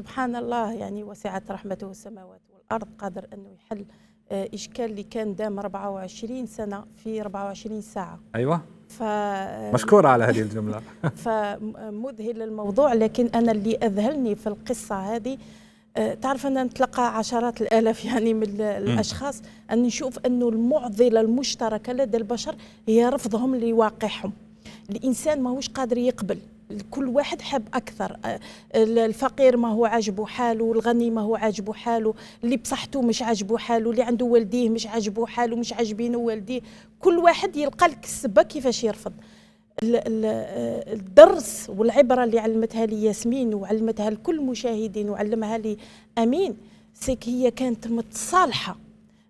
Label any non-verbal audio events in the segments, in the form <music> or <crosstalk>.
سبحان الله يعني وسعت رحمته السماوات والأرض قادر أنه يحل آه، إشكال اللي كان دام 24 سنة في 24 ساعة أيوة ف... مشكورة على هذه الجملة <laughs> فمذهل الموضوع لكن أنا اللي أذهلني في القصة هذه آه، تعرف أنا نتلقى عشرات الآلاف يعني من الأشخاص أن نشوف أنه المعضلة المشتركة لدى البشر هي رفضهم لواقعهم الإنسان ماهوش قادر يقبل كل واحد حب اكثر أه، الفقير ما هو عاجبه حاله الغني ما هو عاجبه حاله اللي بصحته مش عاجبه حاله اللي عنده والديه مش عاجبه حاله مش عاجبينه والديه كل واحد يلقى لك السبه كيفاش يرفض أه، الدرس والعبره اللي علمتها لي ياسمين وعلمتها لكل مشاهدين وعلمها لي امين سيك هي كانت متصالحه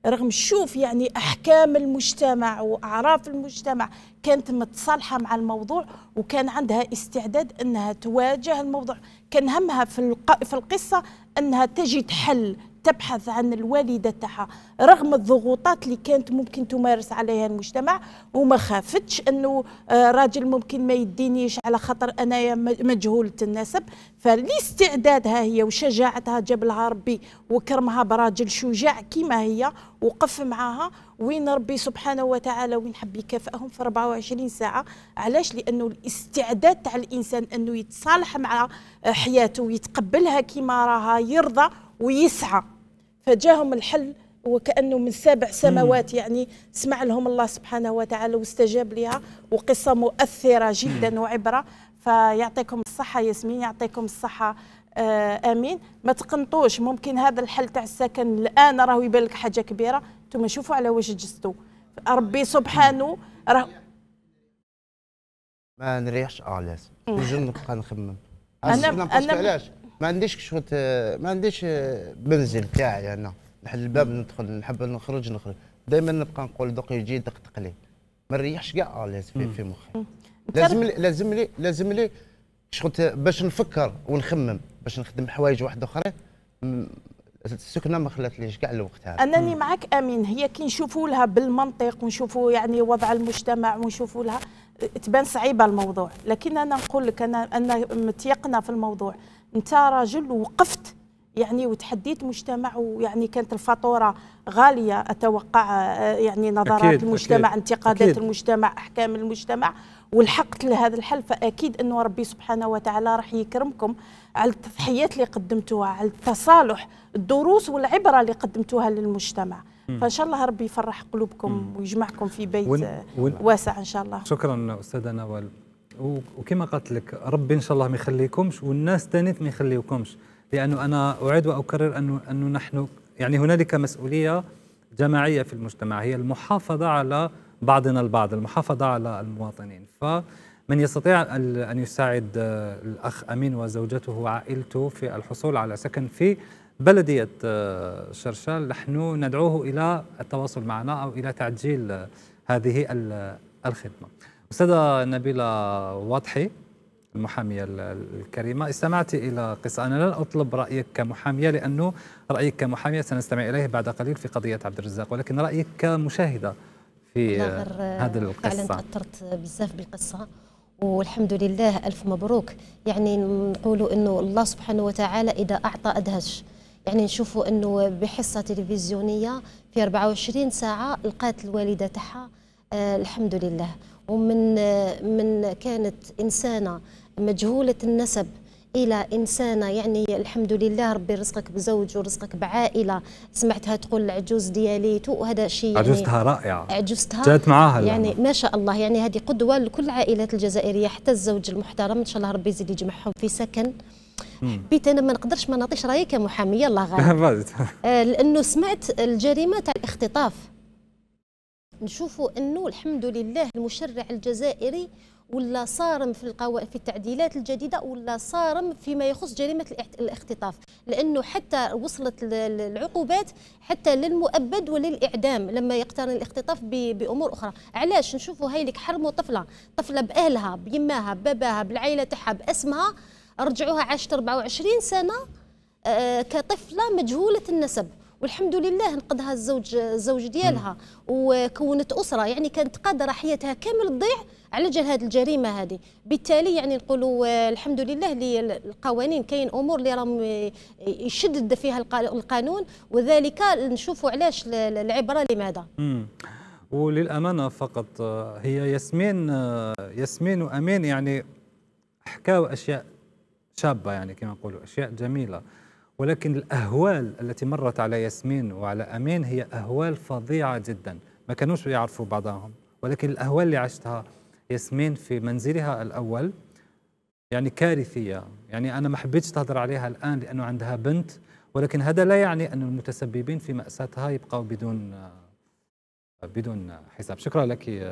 رغم شوف يعني احكام المجتمع واعراف المجتمع كانت متصالحه مع الموضوع وكان عندها استعداد انها تواجه الموضوع كان همها في في القصه انها تجد حل تبحث عن الوالده تاعها رغم الضغوطات اللي كانت ممكن تمارس عليها المجتمع وما خافتش انه آه، راجل ممكن ما يدينيش على خاطر انايا مجهوله النسب فلاستعدادها هي وشجاعتها جاب لها ربي وكرمها براجل شجاع كما هي وقف معاها وين ربي سبحانه وتعالى وين حب يكافئهم في 24 ساعه علاش لانه الاستعداد تاع الانسان انه يتصالح مع آه، حياته ويتقبلها كما راها يرضى ويسعى فجاهم الحل وكانه من سبع سماوات يعني سمع لهم الله سبحانه وتعالى واستجاب لها وقصه مؤثره جدا وعبره فيعطيكم الصحه ياسمين يعطيكم الصحه آه امين ما تقنطوش ممكن هذا الحل تاع السكن الان راهو يبان لك حاجه كبيره انتم شوفوا على واش جزتوا ربي سبحانه راه ما نريحش آه، لازم نجم نبقى نخمم انا انا علاش ما عنديش شغل ما عنديش منزل تاعي انا نحل الباب ندخل نحب نخرج نخرج دائما نبقى نقول دوك يجي دق لي ما نريحش كاع آه، لازم في, في مخي لازم لي لازم لي لازم لي شغل باش نفكر ونخمم باش نخدم حوايج واحد اخرين السكنه ما خلاتليش كاع الوقت هذا انني معك امين هي كي نشوفوا لها بالمنطق ونشوفوا يعني وضع المجتمع ونشوفوا لها تبان صعيبه الموضوع لكن انا نقول لك انا انا متيقنه في الموضوع انت راجل وقفت يعني وتحديت مجتمع ويعني كانت الفاتوره غاليه اتوقع آه، يعني نظرات أكيد المجتمع أكيد انتقادات أكيد المجتمع احكام المجتمع ولحقت لهذا الحل فاكيد انه ربي سبحانه وتعالى راح يكرمكم على التضحيات اللي قدمتوها على التصالح الدروس والعبره اللي قدمتوها للمجتمع فان شاء الله ربي يفرح قلوبكم ويجمعكم في بيت ون... ون... واسع ان شاء الله شكرا استاذه نوال وكما قلت لك ربي ان شاء الله ما يخليكمش والناس ثاني ما يخليكمش لانه انا اعيد واكرر انه انه نحن يعني هنالك مسؤوليه جماعيه في المجتمع هي المحافظه على بعضنا البعض المحافظه على المواطنين فمن يستطيع ان يساعد الاخ امين وزوجته وعائلته في الحصول على سكن في بلدية آه، شرشال نحن ندعوه إلى التواصل معنا أو إلى تعجيل آه، هذه الخدمة أستاذة نبيلة واضحي المحامية الكريمة استمعت إلى قصة أنا لن أطلب رأيك كمحامية لأنه رأيك كمحامية سنستمع إليه بعد قليل في قضية عبد الرزاق ولكن رأيك كمشاهدة في آه، هذا القصة فعلا تأثرت بزاف بالقصة والحمد لله ألف مبروك يعني نقولوا أنه الله سبحانه وتعالى إذا أعطى أدهش يعني نشوفوا انه بحصه تلفزيونيه في 24 ساعه لقات الوالده تاعها آه الحمد لله ومن آه من كانت انسانه مجهوله النسب الى انسانه يعني الحمد لله ربي رزقك بزوج ورزقك بعائله سمعتها تقول العجوز ديالي وهذا شيء يعني عجوزتها رائعه عجوزتها جات معاها يعني ما شاء الله يعني هذه قدوه لكل العائلات الجزائريه حتى الزوج المحترم ان شاء الله ربي يزيد يجمعهم في سكن بيت انا ما نقدرش ما نعطيش رايي كمحاميه الله <laughs> غالب آه، لانه سمعت الجريمه تاع الاختطاف نشوفوا انه الحمد لله المشرع الجزائري ولا صارم في القو... في التعديلات الجديده ولا صارم فيما يخص جريمه الاختطاف لانه حتى وصلت العقوبات حتى للمؤبد وللاعدام لما يقترن الاختطاف ب... بامور اخرى علاش نشوفوا هايلك حرموا طفله طفله باهلها بيماها باباها بالعائله تاعها باسمها رجعوها عاشت 24 سنه آه، كطفله مجهوله النسب والحمد لله انقذها الزوج الزوج ديالها وكونت اسره يعني كانت قادره حياتها كامل تضيع على جال هذه الجريمه هذه بالتالي يعني نقولوا آه، الحمد لله اللي القوانين كاين امور اللي راهم يشدد فيها القانون وذلك نشوفوا علاش العبره لماذا وللامانه فقط آه، هي ياسمين ياسمين وامين يعني حكاوا اشياء شابه يعني كما نقولوا اشياء جميله ولكن الاهوال التي مرت على ياسمين وعلى امين هي اهوال فظيعه جدا ما كانوش يعرفوا بعضهم ولكن الاهوال اللي عشتها ياسمين في منزلها الاول يعني كارثيه يعني انا ما حبيتش تهضر عليها الان لانه عندها بنت ولكن هذا لا يعني ان المتسببين في ماساتها يبقوا بدون بدون حساب شكرا لك